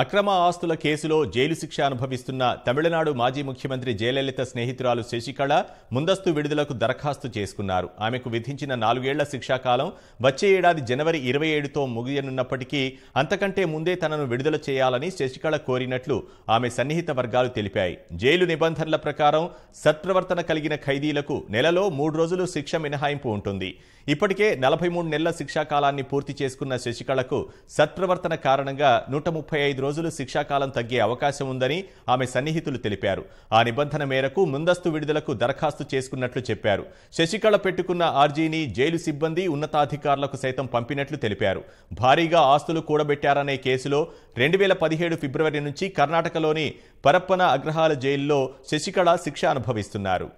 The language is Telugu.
అక్రమ ఆస్తుల కేసులో జైలు శిక్ష అనుభవిస్తున్న తమిళనాడు మాజీ ముఖ్యమంత్రి జయలలిత స్నేహితురాలు శశికళ ముందస్తు విడుదలకు దరఖాస్తు చేసుకున్నారు ఆమెకు విధించిన నాలుగేళ్ల శిక్షాకాలం వచ్చే ఏడాది జనవరి ఇరవై ఏడుతో ముగియనున్నప్పటికీ అంతకంటే ముందే తనను విడుదల చేయాలని శశికళ కోరినట్లు ఆమె సన్నిహిత వర్గాలు తెలిపాయి జైలు నిబంధనల ప్రకారం సత్ప్రవర్తన కలిగిన ఖైదీలకు నెలలో మూడు రోజులు శిక్ష మినహాయింపు ఉంటుంది ఇప్పటికే నలభై మూడు నెలల శిక్షాకాలాన్ని పూర్తి చేసుకున్న శశికళకు సత్ప్రవర్తన కారణంగా నూట ముప్పై ఐదు రోజులు శిక్షాకాలం తగ్గే అవకాశం ఉందని ఆమె సన్నిహితులు తెలిపారు ఆ నిబంధన మేరకు ముందస్తు విడుదలకు దరఖాస్తు చేసుకున్నట్లు చెప్పారు శశికళ పెట్టుకున్న ఆర్జీని జైలు సిబ్బంది ఉన్నతాధికారులకు సైతం పంపినట్లు తెలిపారు భారీగా ఆస్తులు కూడబెట్టారనే కేసులో రెండు వేల పదిహేడు ఫిబ్రవరి నుంచి కర్ణాటకలోని పరప్పన అగ్రహాల జైల్లో శశికళ శిక్ష అనుభవిస్తున్నారు